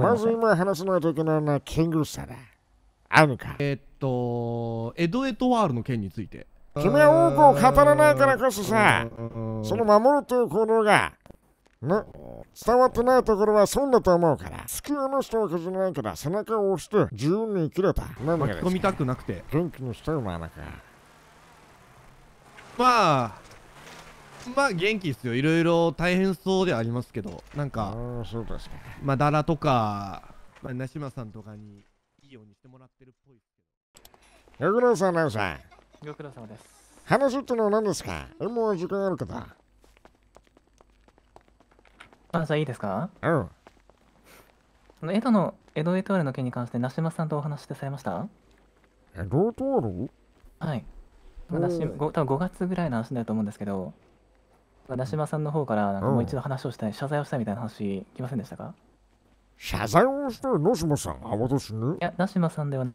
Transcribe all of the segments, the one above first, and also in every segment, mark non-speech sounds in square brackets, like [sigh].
まず今話さないといけないのはキングサだ。あるか。えっと、エド・エトワールの件について。君は多くを語らないからこそさ、その守るという行動が、ね、伝わってないところは損だと思うから、好きあの人は削れないから、背中を押して自由に生きれた。なん込みたくなくて。元気にしてよ、真中。まあ、まあ元気ですよいろいろ大変そうでありますけどなんかそうですかまあだらとか、まあ、梨島さんとかにいいようにしてもらってるっぽいですけどご苦労さんなさんご苦労様です話ってのは何ですかもう時間あるかだ。あじゃあいいですかうん江戸の江戸エトールの件に関して那島さんとお話してされました江戸エトールはい、私、あ、多分5月ぐらいの話だと思うんですけど長島さんの方からなんかもう一度話をしたい、謝罪をしたいみたいな話来ませんでしたか謝罪をしたい長島さんあ私ねいや長島さんでは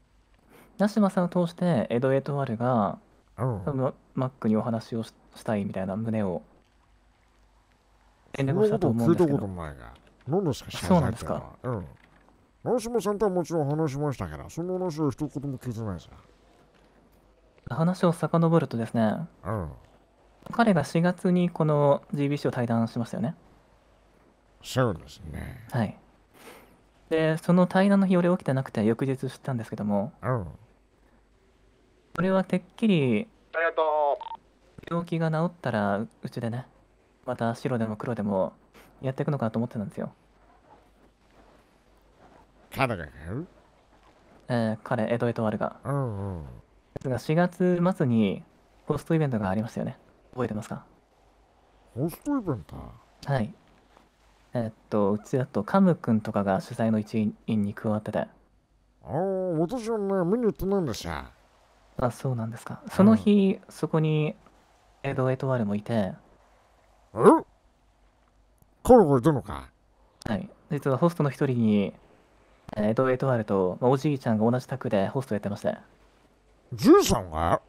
長島さんを通してエド・エトワルが、うん、マックにお話をしたいみたいな胸を連絡したと思うんですけど聞ない何ですか謝罪そうなんですかうん長島さんとはもちろん話しましたからその話を一言も聞いてないですか話を遡るとですねうん彼が4月にこの GBC を退団しましたよね。そうですね。はい。で、その退団の日、俺起きてなくて、翌日知ったんですけども、うれ俺はてっきり、ありがとう。病気が治ったら、うちでね、また白でも黒でもやっていくのかなと思ってたんですよ。彼がえー、彼、エドエトワルが。うんうん。ですが、4月末に、ホストイベントがありましたよね。覚えてますかホストイベントはい。えー、っと、うちだとカム君とかが取材の一員に加わってて。ああ、私はね、見に行ってないんですよ。あ、そうなんですか。その日、うん、そこにエド・エトワールもいて。え彼がいたのかはい。実はホストの一人に、エド・エトワールと、まあ、おじいちゃんが同じ宅でホストやってまして。じいさんが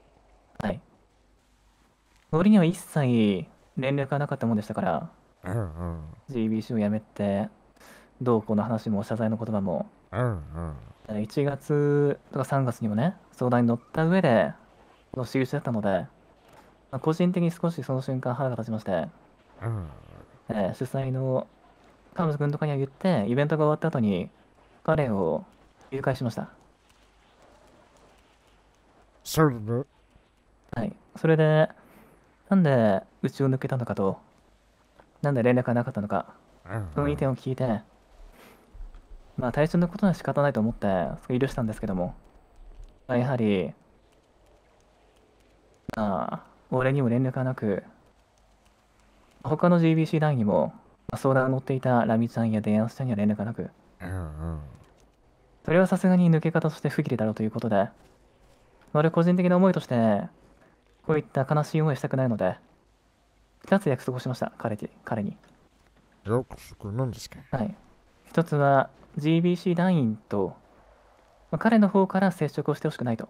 はい。俺には一切連絡がなかったもんでしたから、うんうん、GBC を辞めて、どうこの話も謝罪の言葉も、うんうん、1月とか3月にもね、相談に乗った上で、の仕打ちだったので、まあ、個人的に少しその瞬間腹が立ちまして、うん、えー、主催の彼女君とかには言って、イベントが終わった後に、彼を誘拐しました。それではい。それで、なんでうちを抜けたのかと、なんで連絡がなかったのか、その意見を聞いて、まあ体調のことは仕方ないと思って、それ許したんですけども、まあ、やはり、まあ、俺にも連絡がなく、他の GBC 団にも、まあ、相談が乗っていたラミちゃんやデアンスちゃんには連絡がなく、それはさすがに抜け方として不義理だろうということで、俺個人的な思いとして、こういった悲しい思いしたくないので、2つ約束をしました、彼彼に。約束なんですかはい。1つは GBC 団員と、まあ、彼の方から接触をしてほしくないと。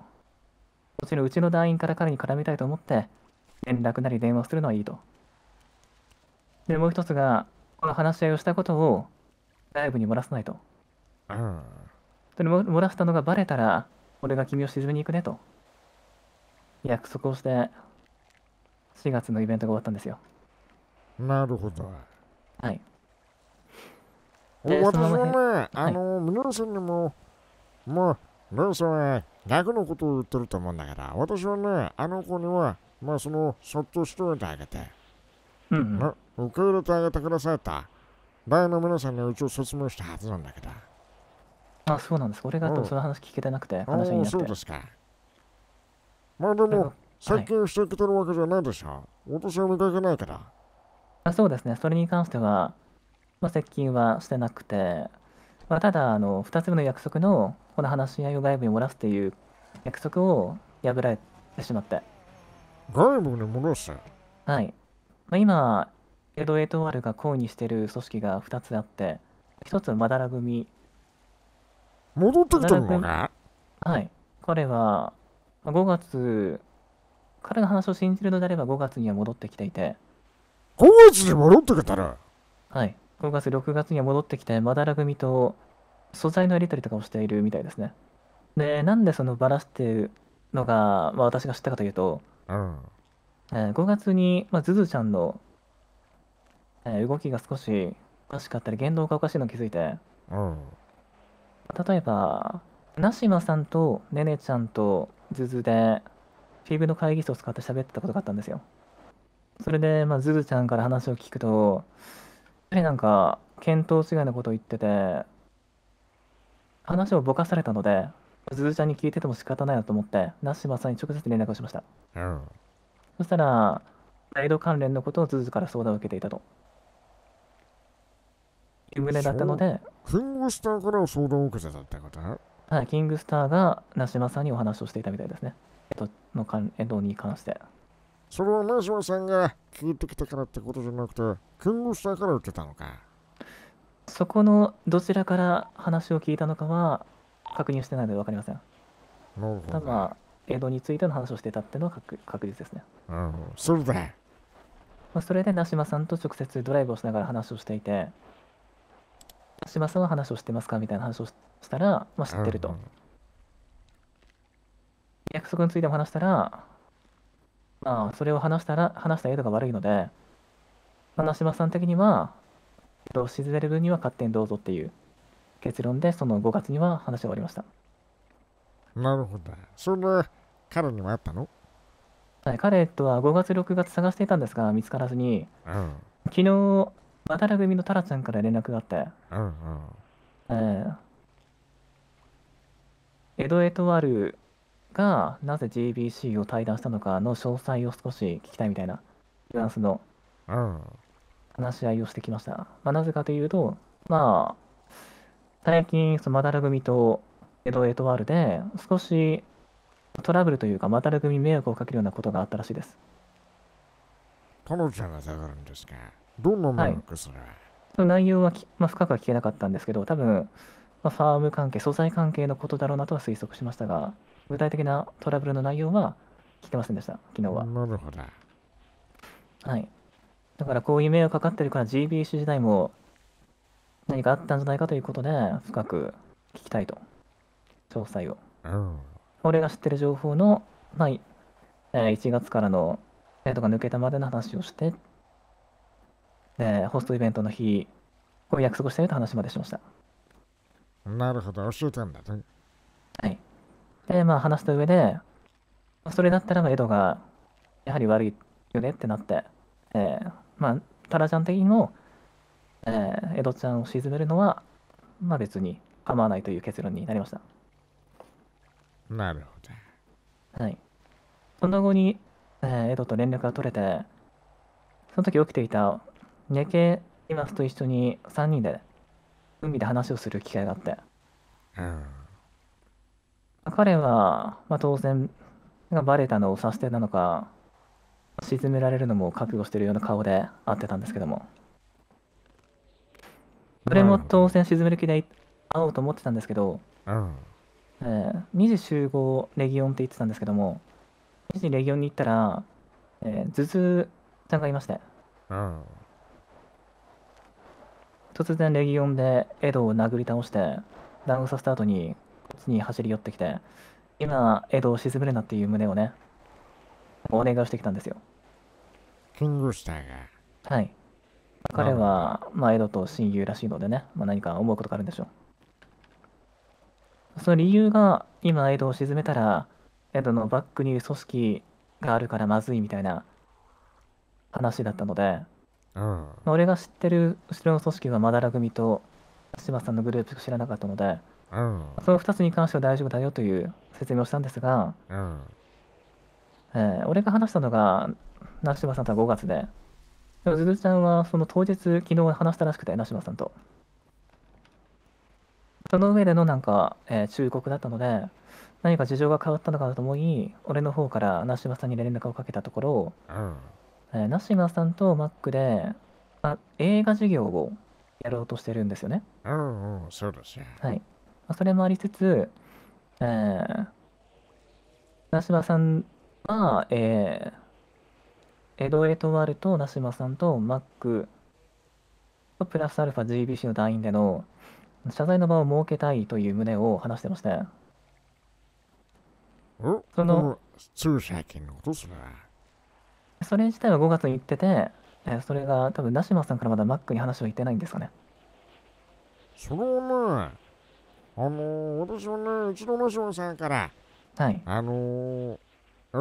もちろんうちの団員から彼に絡みたいと思って、連絡なり電話をするのはいいと。で、もう一つが、この話し合いをしたことを外部に漏らさないと。うん。それ漏らしたのがバレたら、俺が君を沈めに行くねと。約束をして4月のイベントが終わったんですよなるほどはい私もね、のい、あの皆さんにもまあ皆さんは楽のことを言ってると思うんだから私はねあの子にはまあそのそっとしておいてあげてうん、ま、受け入れてあげてくださいと大の皆さんに一を説明したはずなんだけどあそうなんです俺がとその話聞けてなくて話になってそうですかまあでも、接近してきてるわけじゃないでしょ。はい、お年を見かけないから。あそうですね、それに関しては、まあ、接近はしてなくて、まあ、ただあの、2つ目の約束の、この話し合いを外部に漏らすという約束を破られてしまって。外部に漏らすはい。まあ、今、エド・エトワールが抗議している組織が2つあって、1つはマダラ組。戻ってきてるのねはい。これは、5月、彼の話を信じるのであれば5月には戻ってきていて。5月に戻ってきたらはい。5月、6月には戻ってきて、まだら組と素材のやり取りとかをしているみたいですね。で、なんでそのバラしてるのが、まあ、私が知ったかというと、うん、えー、5月に、まあ、ズズちゃんの、えー、動きが少しおかしかったり、言動がおかしいのを気づいて、うん、例えば、ナシマさんとネネちゃんとズズで、フィーブの会議室を使って喋ってたことがあったんですよ。それで、まあ、ズズちゃんから話を聞くと、やはりなんか、見当違いなことを言ってて、話をぼかされたので、ズズちゃんに聞いてても仕方ないなと思って、ナシマさんに直接連絡をしました。そしたら、ライド関連のことをズズから相談を受けていたと。いうだったので。フィングスターから相談を受けてたってことはい、キングスターがナシマさんにお話をしていたみたいですね。えっと、の江戸に関して。それはナシマさんが聞いてきたからってことじゃなくて、キングスターから言ってたのか。そこのどちらから話を聞いたのかは確認してないので分かりません。なるほど、ね。ただ、江戸についての話をしてたっていうのは確確実ですね。うん、そうだ。まあ、それでナシマさんと直接ドライブをしながら話をしていて、ナシマさんは話をしてますかみたいな話をして。したら、まあ、知ってると、うん約束についても話したら、まあ、それを話したら話した映画が悪いので花島さん的には、えっと、シれるには勝手にどうぞっていう結論でその5月には話が終わりましたなるほどそれ彼にもあったのはい彼とは5月6月探していたんですが見つからずに、うん、昨日渡辺組のタラちゃんから連絡があって、うんうんえー、エド・エトワルがなぜ JBC を退団したのかの詳細を少し聞きたいみたいなニュアンスの話し合いをしてきました。まあ、なぜかというと、まあ、最近そのマダラ組とエド・エトワールで少しトラブルというかマダラ組に迷惑をかけるようなことがあったらしいです。彼女がるんですかどんな迷惑それはい、その内容はまあ、深くは聞けなかったんですけど、多分まあ、ファーム関係、素材関係のことだろうなとは推測しましたが、具体的なトラブルの内容は聞けませんでした、昨日は。なるほど。はい。だからこういう迷惑かかってるから GBC 時代も何かあったんじゃないかということで、深く聞きたいと。詳細を。うん、俺が知ってる情報の、まあ、え1月からの生徒が抜けたまでの話をして、で、ホストイベントの日、こう約束したよと話までしました。なるほど、教えたんだはい。で、まあ話した上で、それだったらまあエドがやはり悪いよねってなって、えー、まあ、タラちゃん的にも、えー、エドちゃんを沈めるのは、まあ別に構わないという結論になりました。なるほど。はい。その後に、えー、エドと連絡が取れて、その時起きていた、寝ャ今イと一緒に3人で、海で話をする機会があって、うん、彼は、まあ、当然バレたのを察してなのか沈められるのも覚悟してるような顔で会ってたんですけどもそれも当然沈める気で会おうと思ってたんですけど、うん、えー、2時集合レギオンって言ってたんですけども2時レギオンに行ったら、えー、頭痛ちゃんがいまして、うん突然レギオンでエドを殴り倒してダウンさせた後にこっちに走り寄ってきて今エドを沈めるなっていう旨をねお願いしてきたんですよキングスターがはい彼は、まあ、エドと親友らしいのでね、まあ、何か思うことがあるんでしょうその理由が今エドを沈めたらエドのバックにいる組織があるからまずいみたいな話だったのでうん、俺が知ってる後ろの組織はまだラ組と柴さんのグループしか知らなかったので、うん、その2つに関しては大丈夫だよという説明をしたんですが、うん、えー、俺が話したのが那柴さんとは5月ででもずずちゃんはその当日昨日話したらしくて那マさんとその上でのなんか、えー、忠告だったので何か事情が変わったのかなと思い俺の方からシマさんに連絡をかけたところ、うえナシマさんとマックで、まあ、映画授業をやろうとしてるんですよね。うんうん、そうですね。はい。まあ、それもありつつ、えー、ナシマさんは、えー、エド・エトワルとナシマさんとマックプラスアルファ GBC の団員での謝罪の場を設けたいという旨を話してました。その、通ぶのことすな。それ自体は5月に言ってて、えそれが多分ナシマさんからまだマックに話は言ってないんですかねそのねあのー、私はねうちのナシマさんからはいあのー、エ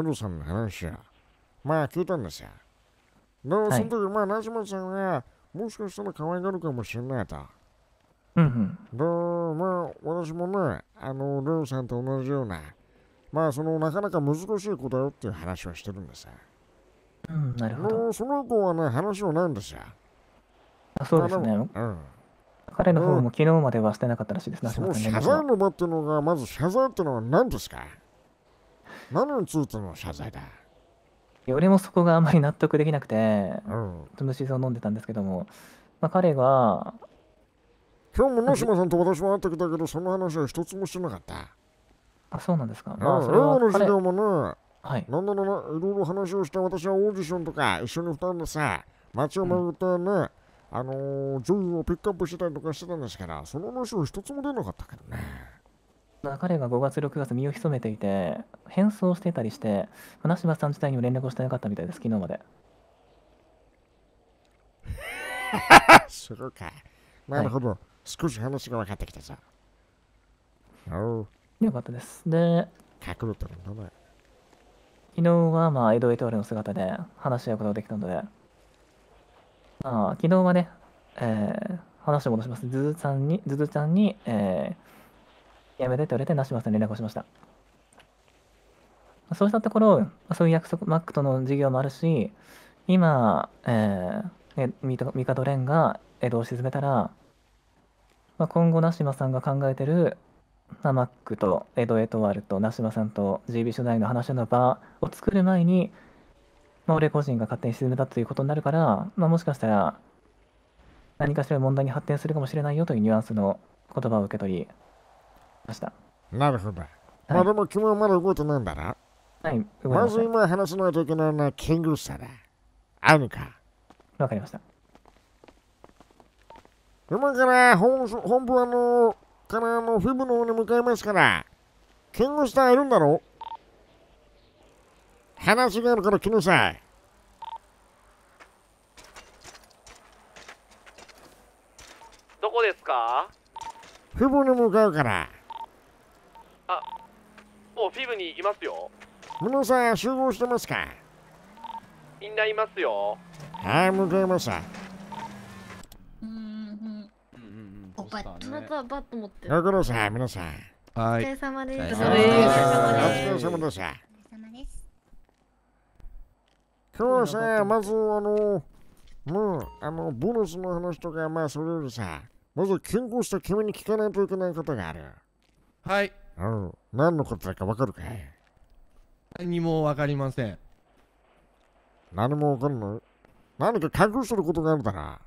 ルさんの話をまあ聞いたんですよで、も、その時まあナシマさんはもしかしたら可愛がるかもしれないとうんうん、でまあ私もねあのレオさんと同じようなまあそのなかなか難しいことだよっていう話はしてるんですようん、なるほど。その子はね、話をないんですよ。あそうですね。うん、彼の方も昨日まではしてなかったらしいです。その謝罪の場っていうのが、まず謝罪っていうのは何ですか何についての謝罪だ俺もそこがあまり納得できなくて、うん、つむしを飲んでたんですけども、まあ、彼が。今日も野島さんと私も会ってきたけど、その話は一つもしてなかった。あ、そうなんですか。まあ、それは。英語の授業もね、はい、なんだなんだ、いろいろ話をして、私はオーディションとか一緒に2人でさ、街を巡ってね、うんあのー、女優をピックアップしてたりとかしてたんですから、その話を一つも出なかったけどね。彼が5月、6月、身を潜めていて、変装してたりして、花島さん自体にも連絡をしてなかったみたいです、昨日まで。[laughs] そうか。なるほど、はい、少し話が分かってきたぞ。およかったです。で、隠れてるんだね。昨日はまあ江戸エトールの姿で話し合うことができたので、あ昨日はね、えー、話を戻します。ズズちゃんに、ズズちゃんに、えー、やめてって言われて、ナシマんに連絡をしました。そうしたところ、そういう約束、マックとの事業もあるし、今、えー、ね、ミカドレンが江戸を沈めたら、まあ、今後、ナシマさんが考えてる、ナマックとエド・エトワルとナシマさんと GB 初代の話の場を作る前に、まあ、俺個人が勝手に進めたということになるから、まあ、もしかしたら何かしら問題に発展するかもしれないよというニュアンスの言葉を受け取りました。なるほど。まあでも君はまだ動いてないんだな。はい、ままず今話さないといけないのはキングスターだ。会うのか。わかりました。今から本本部あのからあのフィブの方に向かいますから、剣護士隊いるんだろ話があるから来なさい。どこですかフィブに向かうから。あ、もうフィブにいますよ。皆さん集合してますかみんないますよ。はい、向かいました。おばどなたバット持ってるご苦労さん、皆さん。はい。お疲れ様です。お疲れ様です。お疲れ様です今日はさ、まずあの、もう、あの、ボーナスの話とか、まあ、それよりさ、まず、健康した君に聞かないといけないことがある。はい。うん。何のことだかわかるかい何もわかりません。何もわかんない何か隠することがあるだな。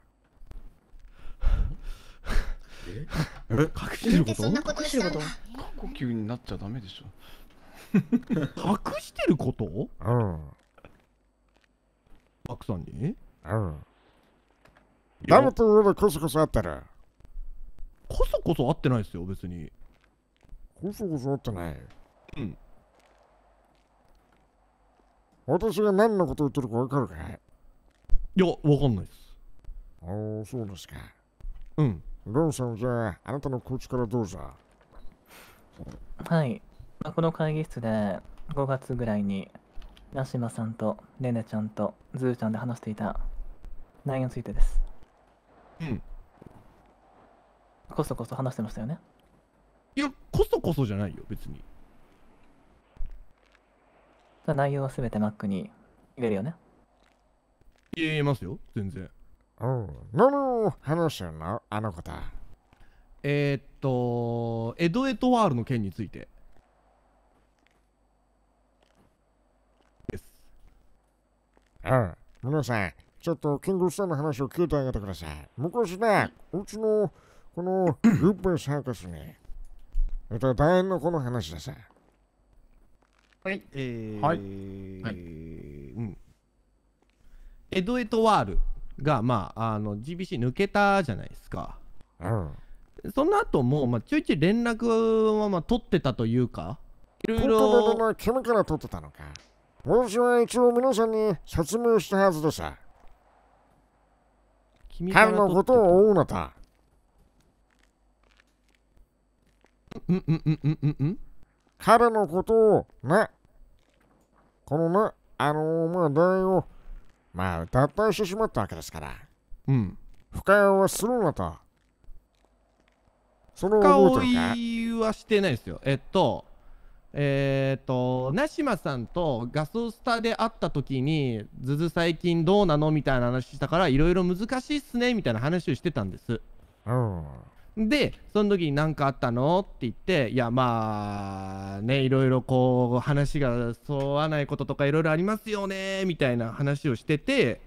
え [laughs] 隠してること隠してること過呼吸になっちゃダメでしょ [laughs] 隠してることうんパクさんにうんダムと上でこそこそあったらこそこそ会ってないですよ別にこそこそ会ってないうん私が何のこと言ってるかわかるかいいやわかんないですああそうですかうんどさんじゃあ、あなたの口からどうぞ。はい。まあ、この会議室で5月ぐらいに、ラシマさんとレネちゃんとズーちゃんで話していた内容についてです。うん。こそこそ話してましたよね。いや、こそこそじゃないよ、別に。内容はすべてマックに入れるよね。言えますよ、全然。おのの話のあの子だ。えー、っと、エド・エトワールの件について。です。ああ、皆さん、ちょっとキングスさんの話を聞いてあげてください。昔ね、うちのこのグップンサーカスに、えっと、大変なこの話でさ。はい、えー、はい。はい、うん。エド・エトワールが、まあ、あの GBC 抜けたじゃないですか。うん、その後も、まあ、ちょいちょい連絡は、まあ、取ってたというか、いろいろ。本当のから取ってたのか。私は一応皆さんに説明したはずでした。君彼のことを追うのだ。うんうんうんうんうん彼のことをね、このね、あのー、まあ、代をまあ、脱退してしまったわけですから。うん。不快はするなと。その覚えはしてないですよ。えっと、えー、っと、ナシマさんとガソスタで会った時に、ずず最近どうなのみたいな話したから、いろいろ難しいっすね、みたいな話をしてたんです。うん。でその時に何かあったのって言っていやまあねいろいろこう話が沿わないこととかいろいろありますよねみたいな話をしてて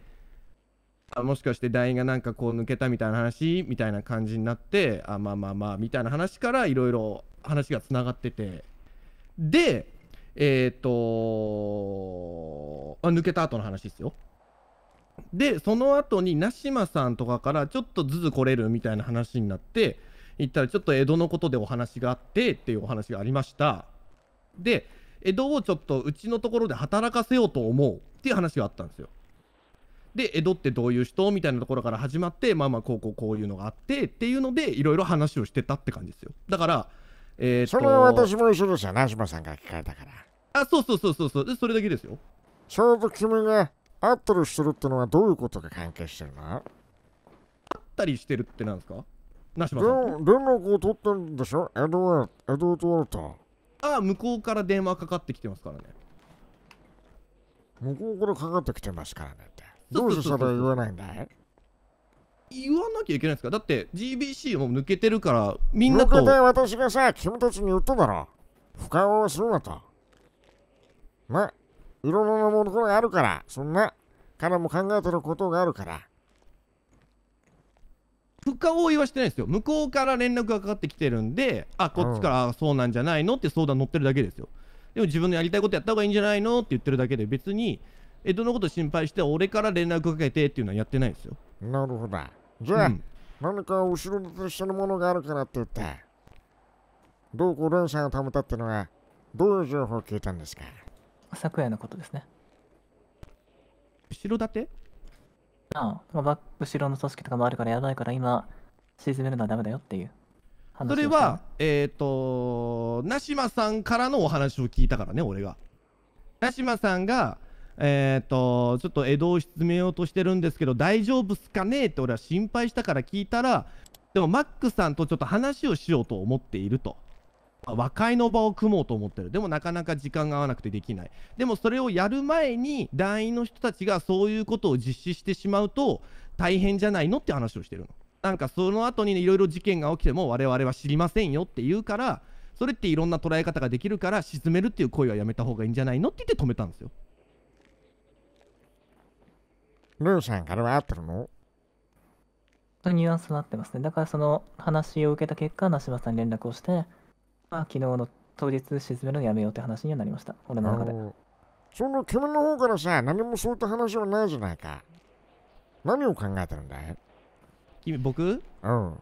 あもしかして LINE がなんかこう抜けたみたいな話みたいな感じになってあまあまあまあみたいな話からいろいろ話がつながっててでえっ、ー、とあ抜けた後の話ですよでその後に那島さんとかからちょっとずつ来れるみたいな話になって行ったらちょっと江戸のことでお話があってっていうお話がありましたで江戸をちょっとうちのところで働かせようと思うっていう話があったんですよで江戸ってどういう人みたいなところから始まってまあまあこうこうこういうのがあってっていうのでいろいろ話をしてたって感じですよだからえー、それは私も一緒ですよ那島さんが聞かれたからあそうそうそうそうそうそれだけですよちょうど君があったりしてるってのはどういうことが関係してるのあったりしてるってなんですかなしまさん。連絡を取ってるんでしょエドワエドワード。ああ、向こうから電話かかってきてますからね。向こうからかかってきてますからねって。どうしてそれ言わないんだい言わなきゃいけないんですかだって GBC も抜けてるからみんなと抜けて私がさ君たちに言っただろ不をするなとまいろいろなものがあるから、そんな、彼も考えてることがあるから。深追いはしてないですよ。向こうから連絡がかかってきてるんで、あ、こっちから、そうなんじゃないのって相談乗ってるだけですよ。でも自分のやりたいことやった方がいいんじゃないのって言ってるだけで、別に、江戸のこと心配して、俺から連絡かけてっていうのはやってないですよ。なるほど。じゃあ、うん、何か後ろのしてものがあるからって言って、どうご連鎖をめたってのは、どういう情報を聞いたんですか昨夜のことですね後ろ盾ああバック後ろの組織とかもあるからやばいから今沈めるのはダメだよっていう話、それはえっ、ー、と那島さんからのお話を聞いたからね俺が那島さんがえっ、ー、とちょっと江戸を沈めようとしてるんですけど大丈夫っすかねって俺は心配したから聞いたらでもマックさんとちょっと話をしようと思っていると和解の場を組もうと思ってるでもなかなか時間が合わなくてできないでもそれをやる前に団員の人たちがそういうことを実施してしまうと大変じゃないのって話をしてるのなんかその後にいろいろ事件が起きても我々は知りませんよって言うからそれっていろんな捉え方ができるから沈めるっていう行為はやめた方がいいんじゃないのって言って止めたんですよルーさんからは合ってるのニュアンスになってますねだからその話を受けた結果梨島さんに連絡をしてまあ、昨日の当日沈めるのやめようって話にはなりました。俺の中で。その君の方からさ、何もそういった話はないじゃないか。何を考えてるんだい君、僕うん。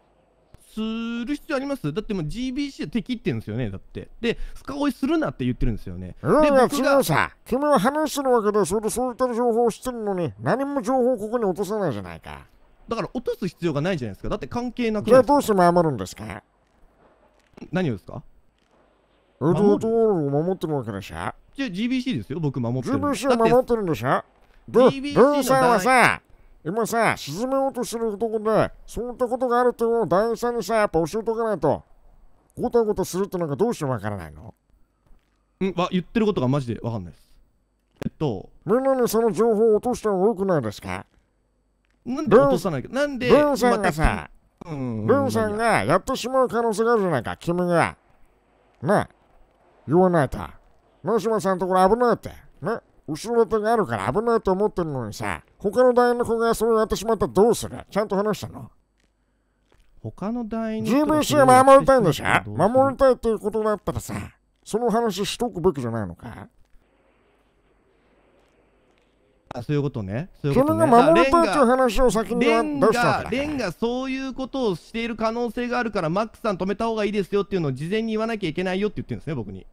する必要ありますだってもう GBC は敵って言うんですよねだってで深追いするなって言ってるんですよねうんで違うさ君は話してるわけでそれでそういった情報をしてるのに何も情報をここに落とさないじゃないかだから落とす必要がないじゃないですかだって関係なくじゃあどうして謝るんですか何をですかルトルトを守ってるわけでしょじゃあ GBC ですよ、僕守ってる。GBC 守ってるんでしょブーさんはさ、今さ、沈めようとしてるとこで、そういったことがあるっていうのを大さんにさ、やっぱ教えとかないと、ごたごたするってなんかどうしてわからないのんわ、言ってることがマジでわかんないです。えっと、みんなにその情報を落とした方がよくないですかなんで落とさないけど、なんで、ブーさんがさ、ブーさんがやってしまう可能性があるじゃないか、君が。なあ。言わないと。野島さんのところ危ないって。ね。後ろ盾があるから危ないと思ってるのにさ、他の団員の子がそれをやってしまったらどうするちゃんと話したの他の団員の GBC は守りたいんでしょ守りたいということだったらさ、その話しとくべきじゃないのかあそういうことね。そういうことね。が守りたいという話を先に出したわけレンがそういうことをしている可能性があるから、マックさん止めた方がいいですよっていうのを事前に言わなきゃいけないよって言ってるんですね、僕に。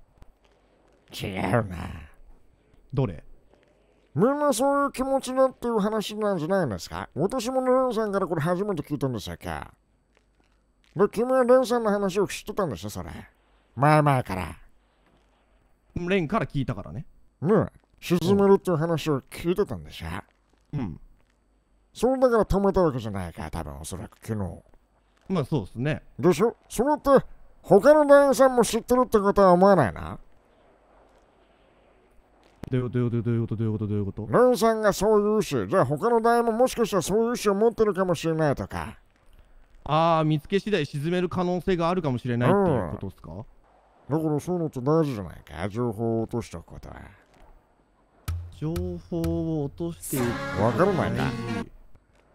違うな。どれみんなそういう気持ちだっていう話なんじゃないですか私もレンさんからこれ初めて聞いたんですよ、今日。で、君はレンさんの話を知ってたんでしょ、それ。前々から。レンから聞いたからね。ねえ、沈めるっていう話を聞いてたんでしょ。うん。そうだから止めたわけじゃないか、多分おそらく昨日。まあそうですね。でしょそれって、他の団員さんも知ってるってことは思わないな。どういうことどういうことどういうことどういうことルーさんがそういうし、じゃあ他の台ももしかしたらそういうしを持ってるかもしれないとか。ああ、見つけ次第沈める可能性があるかもしれないっていうことですか、だからそういうのって大事じゃないか、情報を落としておくことは。情報を落としていく。わからないな。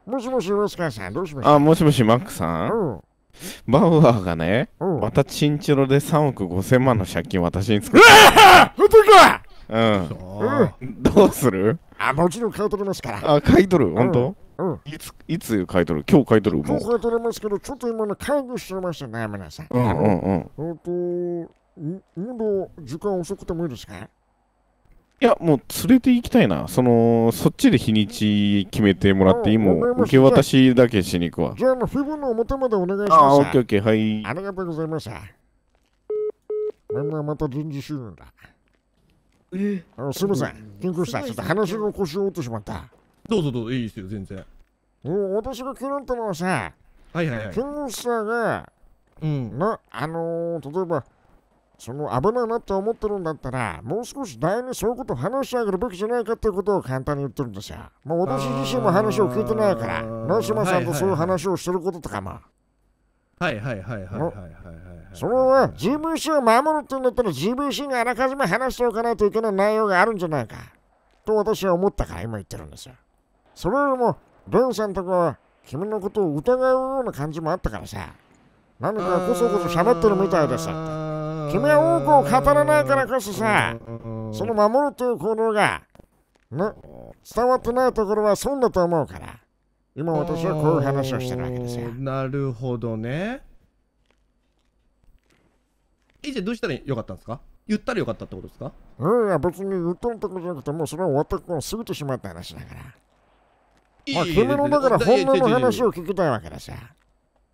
もしもし、ロスカーさん、どうしましたあ、もしもし、マックさん。うんバウアーがね、またチンチロで3億5千万の借金私に作った。うわぁうん。どうするあ、もちろん買い取りますから。あ、買い取る本当うん、いついつ買い取る今日買い取る今日買い取れますけど、ちょっと今の会議してましたね、皆さん。うんうんうん。えっと、今度、時間遅くてもいいですかいや、もう連れて行きたいな。その、そっちで日にち決めてもらっていいもう、受け渡しだけしに行くわ。じゃあ、もう、フィブの表までお願いします。あ、オッケーオッケー、はい。ありがとうございました。まあまた人事収入だ。えすみません、緊急車、ちょっと話の腰を折ってしまった。どうぞどうぞ、いいですよ、全然。私が気になったのはさ、はいはいはい。緊急車が、うん、な、あのー、例えば、その危ないなって思ってるんだったら、もう少し大にそういうことを話してあげるべきじゃないかっていうことを簡単に言ってるんですよ。もう私自身も話を聞いてないから、ナシマさんとそういう話をしてることとかも。はいはいはいはいはいはいはいはいそれは GBC を守るってんだったら GBC にあらかじめ話しておかないといけない内容があるんじゃないかと私は思ったから今言ってるんですよそれよりもベンさんとかは君のことを疑うような感じもあったからさ何かこそこそ喋ってるみたいでさ君は多くを語らないからこそさその守るという行動が、ね、伝わってないところは損だと思うから今私はこういう話をしてるわけですよ。なるほどね。以前どうしたらよかったんですか言ったらよかったってことですかいや、別に言ったんとじゃなくて、もうそれは終わった頃過ぎてしまった話だから。まあ、君のだから本音の話を聞きたいわけですよ。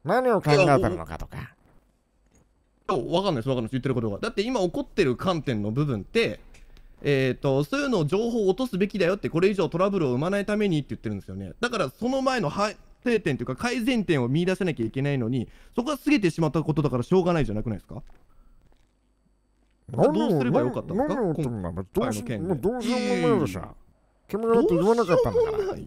何を考えてるのかとか。わかんないです、わかんないです、言ってることが。だって今怒ってる観点の部分って、えーと、そういうのを情報を落とすべきだよってこれ以上トラブルを生まないためにって言ってるんですよねだからその前の反定点というか改善点を見出せなきゃいけないのにそこは過ぎてしまったことだからしょうがないじゃなくないですかどうすればよかったんですか何を言ってんだどうしもうどうしようもないでしょ、えー、君がって言わなかったんだから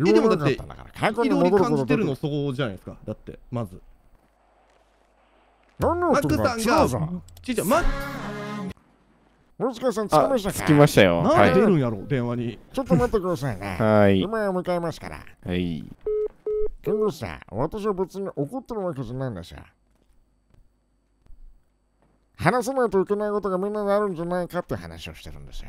えでもだって過去に感じてるのそこじゃないですかだってまず何を言んだマックさんが違う違うマック大塚さん、着きましたか着きましたよ。な出るんやろ、はい、電話に。ちょっと待ってくださいね。はい。今を迎えますから。はい。弁護士さん、私は別に怒ってるわけじゃないんですよ。話さないといけないことがみんなであるんじゃないかって話をしてるんですよ。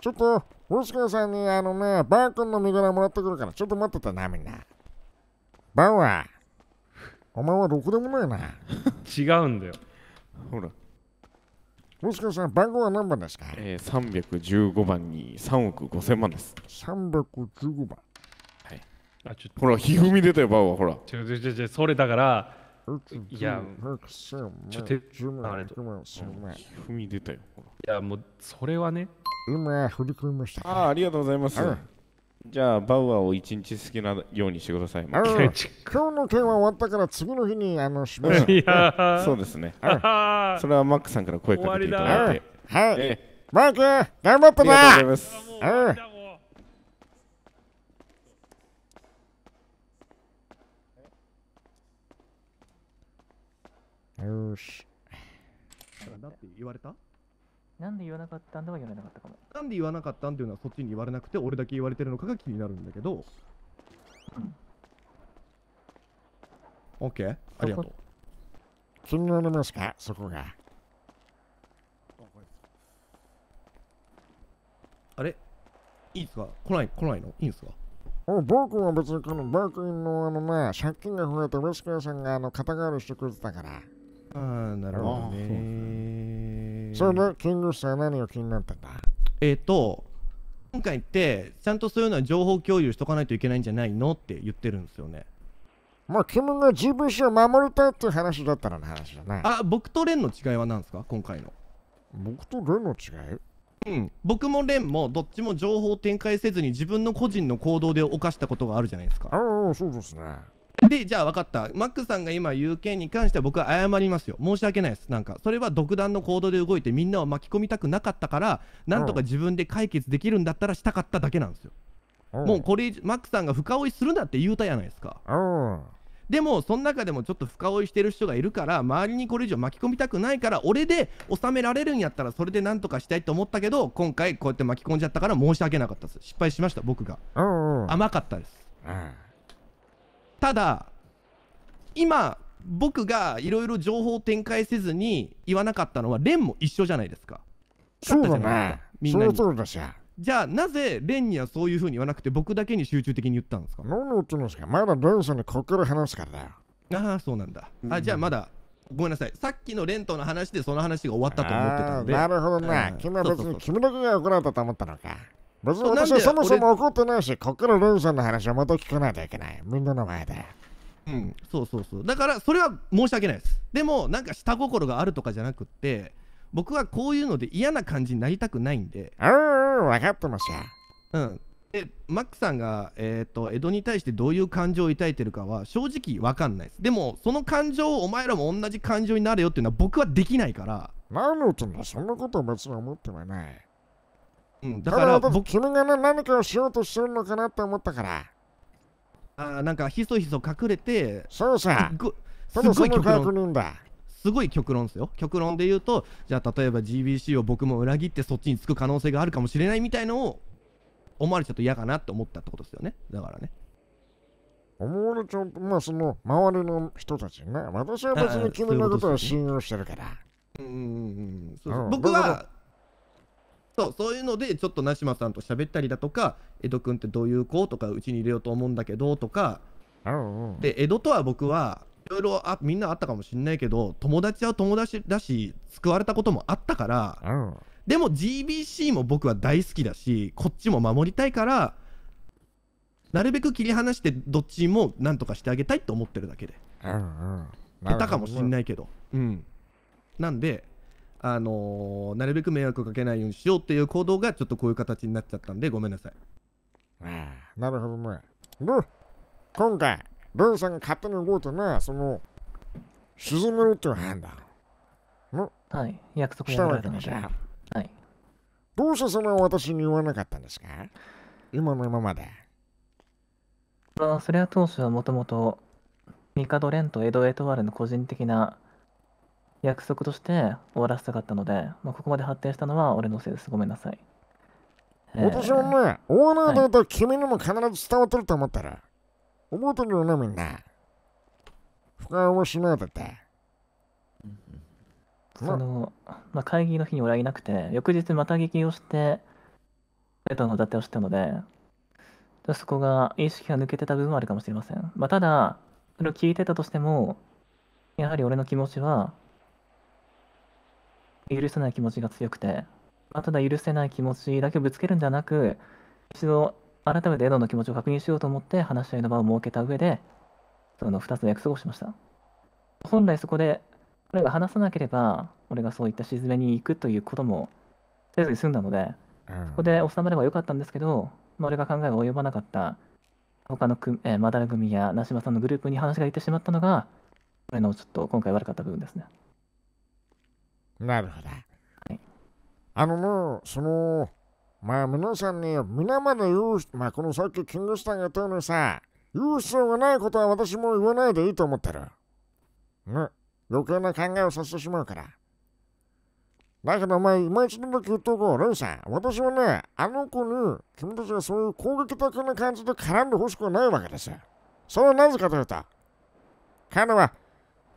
ちょっと、もしかさんにあのね、バー君の身柄もらってくるから、ちょっと待ってたな、みんな。バーは、お前はろくでもないな。[laughs] 違うんだよ。ほら。もしかしたら番号は何番ですかえー、315番に3億5千万です。315番。はい。あ、ちょっと。ほら、ひふみ出たよ、バウは、ほら。違う違う違う、それだから、いや、ちょっと、あれと。ひふみ出たよ、いや、もう、それはね。今、振り込みました。ああ、ありがとうございます。うんじゃあバウアーを一日好きなようにしてください。今日の件は終わったから次の日にあのしましょう。そうですね。それはマックさんから声かけていただいて。はい。マイク頑張ったな。ありがとうございます。よし。なだって言われた？なんで言わなかったんでは言われなかったかも。なんで言わなかったんっていうのはそっちに言われなくて俺だけ言われてるのかが気になるんだけど。オッケーありがとう。なのますかそこが。あれいいっすか来ない来ないのいいんすかお僕は別にこのバークインのあのね、借金が増えてウェスケさんがあの肩代わりしてくれてたから。ああ、なるほどね。それでキングスは何を気になってんだえっ、ー、と今回ってちゃんとそういうのは情報共有しとかないといけないんじゃないのって言ってるんですよねまあ、君が GVC を守りたいっていう話だったらの話だい。あ僕とレンの違いは何ですか今回の僕とレンの違いうん僕もレンもどっちも情報を展開せずに自分の個人の行動で犯したことがあるじゃないですかああそうですねで、じゃあ分かった。マックさんが今言う件に関しては僕は謝りますよ。申し訳ないです。なんか、それは独断の行動で動いてみんなを巻き込みたくなかったから、なんとか自分で解決できるんだったらしたかっただけなんですよ。もうこれ、マックさんが深追いするなって言うたやないですか。でも、その中でもちょっと深追いしてる人がいるから、周りにこれ以上巻き込みたくないから、俺で収められるんやったら、それでなんとかしたいと思ったけど、今回こうやって巻き込んじゃったから申し訳なかったです。失敗しました、僕が。甘かったです。ただ今僕がいろいろ情報を展開せずに言わなかったのはレンも一緒じゃないですかそうだねみんなにそうだしじゃあなぜレンにはそういうふうに言わなくて僕だけに集中的に言ったんですか何を言ってるんですかまだレンさんにここから話すからだよああそうなんだ、うん、あじゃあまだごめんなさいさっきのレンとの話でその話が終わったと思ってたんでなるほどね、君は別に君だけが怒られたと思ったのか別に私はそもそも怒ってないし、こっからルンさんの話はまた聞かないといけない。みんなの前で。うん、そうそうそう。だから、それは申し訳ないです。でも、なんか下心があるとかじゃなくって、僕はこういうので嫌な感じになりたくないんで。うん、分かってますよ。うん。で、マックさんが、えっ、ー、と、江戸に対してどういう感情を抱いてるかは、正直分かんないです。でも、その感情をお前らも同じ感情になるよっていうのは、僕はできないから。何の言っそんなことは別に思ってはない。だから僕君が何かをしようとしてるのかなって思ったから。あなんかひそひそ隠れて、そうさ。すごい曲論だ。すごい極論ですよ。極論で言うと、じゃあ例えば GBC を僕も裏切ってそっちにつく可能性があるかもしれないみたいのを思われちゃうと嫌かなって思ったってことですよね。だからね。思われちゃうと、まあその周りの人たちね。私は別に君のことを信用してるから。うんうんうん。僕はそうそういうのでちょっとシマさんと喋ったりだとか江戸君ってどういう子とかうちに入れようと思うんだけどとかで江戸とは僕はいろいろあみんなあったかもしれないけど友達は友達だし救われたこともあったからでも GBC も僕は大好きだしこっちも守りたいからなるべく切り離してどっちも何とかしてあげたいと思ってるだけで下手かもしれないけどうんなんであのー、なるべく迷惑かけないようにしようっていう行動がちょっとこういう形になっちゃったんでごめんなさいああなるほどねル今回ルーさんが勝手に動いてねその沈めるっていう判断のはい約束したわけでしょはいどうしてそれを私に言わなかったんですか今の今まであそれは当初はもともと帝連とエド・エトワールの個人的な約束として終わらせたかったので、まあ、ここまで発展したのは俺のせいです。ごめんなさい。私はね、えオーナーだと君にも必ず伝わってると思ったら、覚えてるよな、みんな。しないて。その、まあ、会議の日に俺はいなくて、翌日また劇をして、レトのだてをしたので、そこが意識が抜けてた部分もあるかもしれません。まあ、ただ、それを聞いてたとしても、やはり俺の気持ちは、許せない気持ちが強くて、まあ、ただ許せない気持ちだけぶつけるんではなく、一度改めてエドの気持ちを確認しようと思って話し合いの場を設けた上で、その2つの約束をしました。本来そこで彼が話さなければ、俺がそういった沈めに行くということもせずに済んだので、そこで収まればよかったんですけど、まあ、俺が考えが及ばなかった他のく、えー、マダラ組やナシマさんのグループに話がいってしまったのが、俺のちょっと今回悪かった部分ですね。なるほど。あのもう、その、まあ皆さんね、皆まで言う、まあこのさっきキングスタンが言ったようにさ、言う必要がないことは私も言わないでいいと思ってる。ね、余計な考えをさせてしまうから。だけどお前、今一度だけ言っとこう、レンさん。私はね、あの子に、君たちがそういう攻撃的な感じで絡んでほしくはないわけですよ。それはなぜかというと、彼は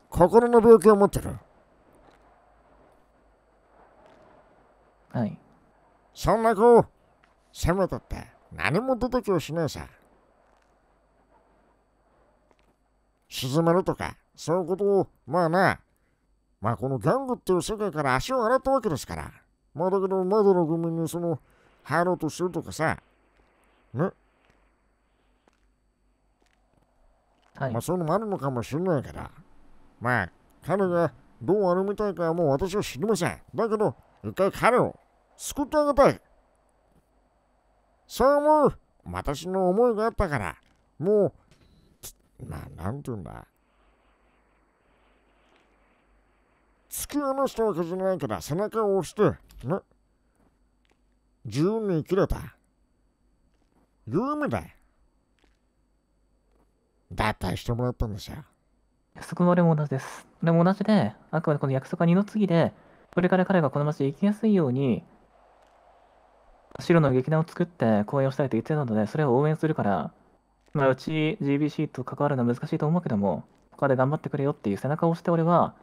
心の病気を持ってる。はい。そんな子、せめたって何も出てきはしねえさ。沈めるとか、そういうことを、まあな、まあこのギャングっていう世界から足を洗ったわけですから。まあだけど、窓の組にその、入ろうとするとかさ、ね。はい、まあそういうのもあるのかもしれないから、まあ彼がどうあるみたいかはもう私は知りません。だけど、一回彼を救ってあげたい。そう思う私の思いがあったから、もう、まあ、なんて言うんだ。突き放したわけじゃないから、背中を押して、ね。自由に生きれた。いう意味で、脱退してもらったんですよ。約束も俺も同じです。でも同じで、あくまでこの約束は二の次で、これから彼がこの街で生きやすいように、白の劇団を作って公演をしたいと言ってたので、それを応援するから、まあ、うち GBC と関わるのは難しいと思うけども、他で頑張ってくれよっていう背中を押して、俺は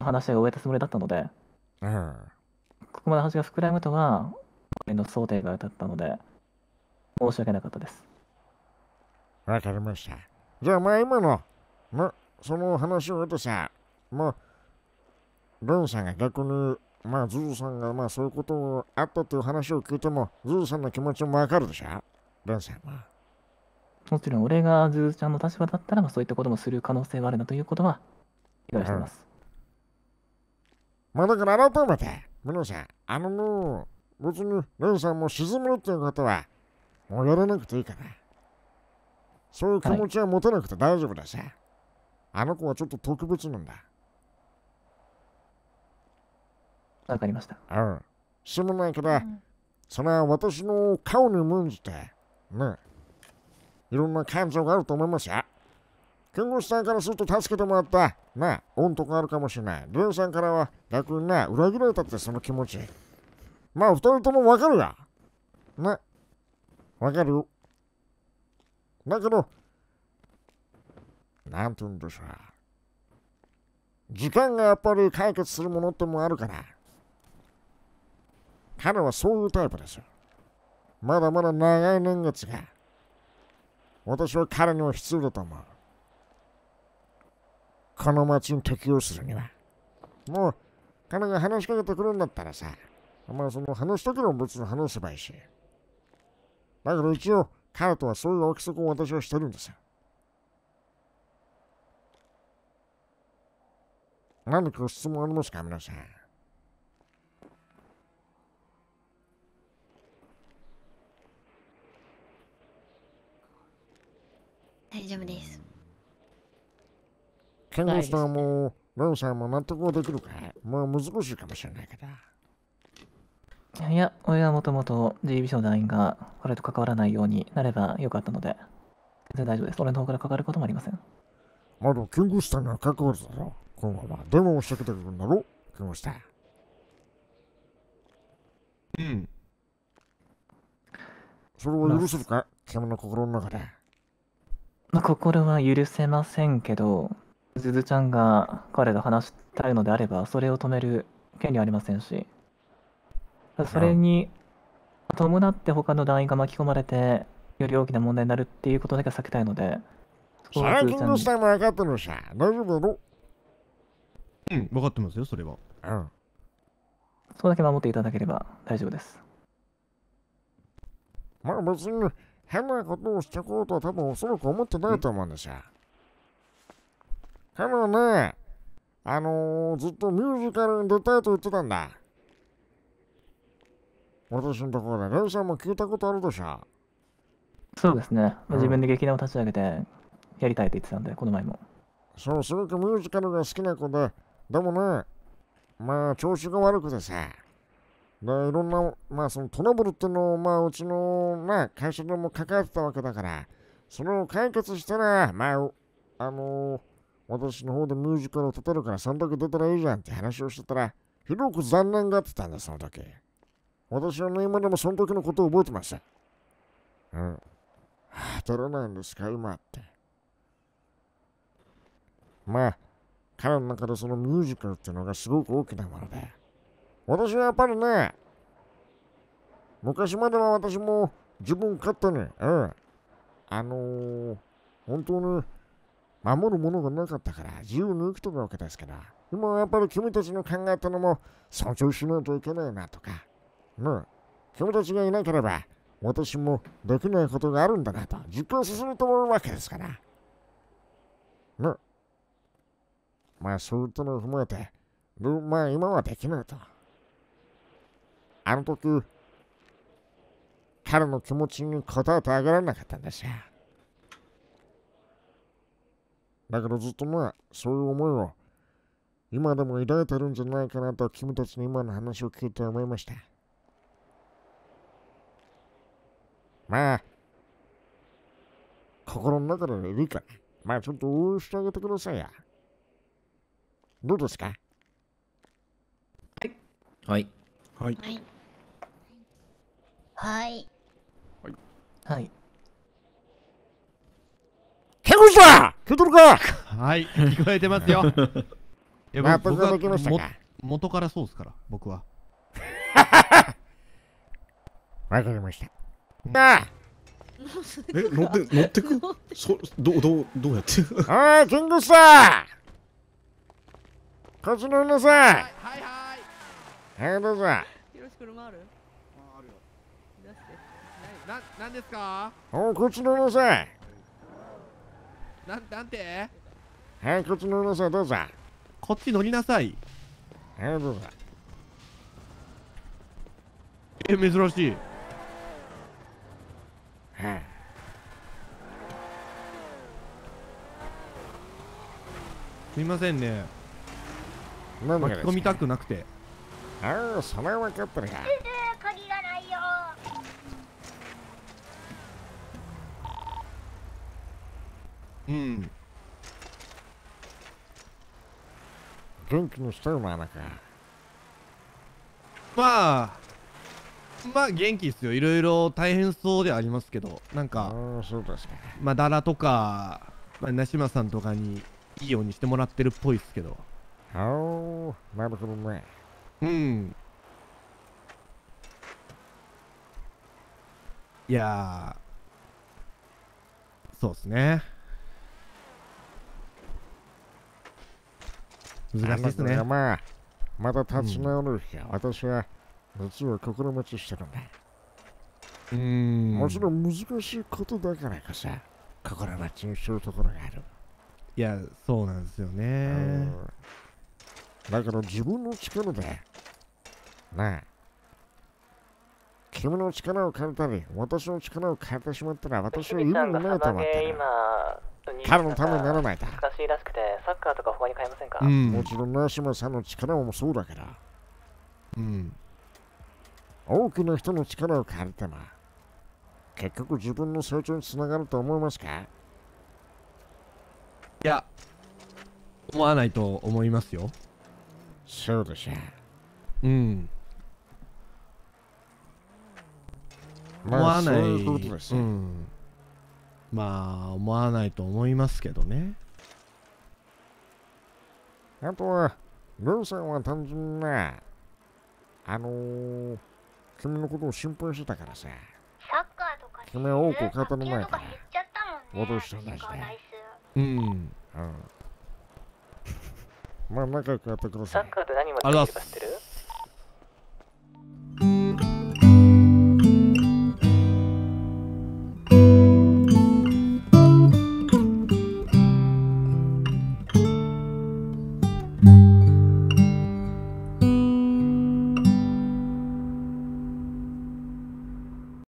話しを終えたつもりだったので、うん、ここまで話が膨らむとは、俺の想定が当たったので、申し訳なかったです。わかりました。じゃあ、まあ今の、ま、あ、その話を得とさ、まあ、ルンさんが逆にまあ、ズーさんがまあそういうことがあったという話を聞いても、ズーさんの気持ちもわかるでしょレンさんは。もちろん、俺がズーちゃんの立場だったら、まあ、そういったこともする可能性があるなということは、理解しています。まあ、だから、改めて、皆さん、あのもう、別にレンさんも沈むっていうことは、もうやらなくていいから。そういう気持ちは持たなくて大丈夫だし、はい、あの子はちょっと特別なんだ。わかりました。うん。すまないから、うん、それは私の顔に免じて、ね、いろんな感情があると思いますよ。看護師さんからすると助けてもらった、な、恩徳があるかもしれない。ルンさんからは逆にね、裏切られたってその気持ち。まあ、二人ともわかるよ。ね、わかるよ。だけど、なんて言うんでしょう。時間がやっぱり解決するものってもあるから。彼はそういうタイプですまだまだ長い年月が、私は彼には必要だと思う。この町に適応するには。もう、彼が話しかけてくるんだったらさ、まあその話したけど別に話せばいいし。だけど一応、彼とはそういう約束を私はしてるんですよ。何か質問ありますか皆さん。大丈夫です看護師さんもレオさんも納得はできるかまあ難しいかもしれないけどいや俺はもともと GB 商団員が彼と関わらないようになればよかったので全然大丈夫です俺の方から関わることもありませんまだ看護師さんが関わるだろ今後は電話をし掛けてくるんだろ看護師さんうんそれは許せるか君の心の中でまあ、心は許せませんけど、ずずちゃんが彼と話したいのであれば、それを止める権利はありませんし、それに伴って他の団員が巻き込まれて、より大きな問題になるっていうことだけは避けたいので、最近の時も分かってるさ、大丈夫だうん、分かってますよ、それは。うん。そこだけ守っていただければ大丈夫です。まあ別に変なことをしてこうとは多分おそらく思ってないと思うんですよ。でもね、あのー、ずっとミュージカルに出たいと言ってたんだ。私のところで、レイさんも聞いたことあるでしょ。そうですね。うん、自分で劇団を立ち上げて、やりたいと言ってたんで、この前も。そう、すごくミュージカルが好きな子で、でもね、まあ、調子が悪くてさ。まあ、いろんな、まあ、そのトラブルっていうのを、まあ、うちの、まあ、会社でも関わってたわけだから、それを解決したら、まあ、あのー、私の方でミュージカルを立てるから、三択出たらいいじゃんって話をしてたら、ひどく残念がってたんだ、その時。私はね、今でもその時のことを覚えてます。うん。当たらないんですか、今って。まあ、彼の中でそのミュージカルっていうのがすごく大きなもので。私はやっぱりね、昔までは私も自分勝手に、うん、あのー、本当に守るものがなかったから自由に生きてるわけですから、今はやっぱり君たちの考えたのも尊重しないといけないなとか、ね、君たちがいなければ私もできないことがあるんだなと実感させると思うわけですから。ね。まあそういったのを踏まえて、まあ今はできないと。あの時、彼の気持ちに応えてあげられなかったんですよ。だからずっとまあ、そういう思いを今でも抱いてるんじゃないかなと君たちの今の話を聞いて思いました。まあ、心の中でいいから、まあちょっと応援してあげてくださいや。どうですかはい。はい。はいはいはいはいケい。はい。聞い。はかはい聞こえてますよいや、い。は僕はい。はい。はい。元からそうですから僕は [laughs] わかりましたなあえ [laughs] 乗って乗ってくそどうどうどうやってはいキングい。はい。カズノい。はいはいはいはい、ブブー。よろしく車あるああるよ。出して。ない。な、んですかお、こっちの皆さん。なん、なんてはい、こっちの皆さん、どうぞ。こっち乗りなさい。はい、ブブー。え、珍しい。はい。すみませんね。巻き込みたくなくて。ああ、それはカップルか。鍵がないよ。うん。元気にしてるママか。まあ、まあ元気ですよ。いろいろ大変そうではありますけど、なんか、あそうですかまあ、だらとか、まあ、梨島さんとかにいいようにしてもらってるっぽいですけど。おー、なるほどね。うんいやそうですね難しいですねまあまだ立ち直る、うん、私は実は心持ちしてるんだうんもちろん難しいことだからこそ心待ちにしてるところがあるいやそうなんですよね、うんだけど自分の力で、ね君の力を借りたり、私の力を変えてしまったら、私は意味がないと思ってる。彼のためにならないだ。難しいらしくて、サッカーとかかに買えませんか、もちろん、ナシマさんの力もそうだから。うん。多くの人の力を借りても、結局自分の成長につながると思いますかいや、思わないと思いますよ。そうでしょうん思わないそういううん、まあ思わないと思いますけどねあとはルーさんは単純なあのー、君のことを心配してたからさサッカーとか君は多く語る前から戻してたしねうん、うんまあ仲良くやってください。サッカーで何まで知ってる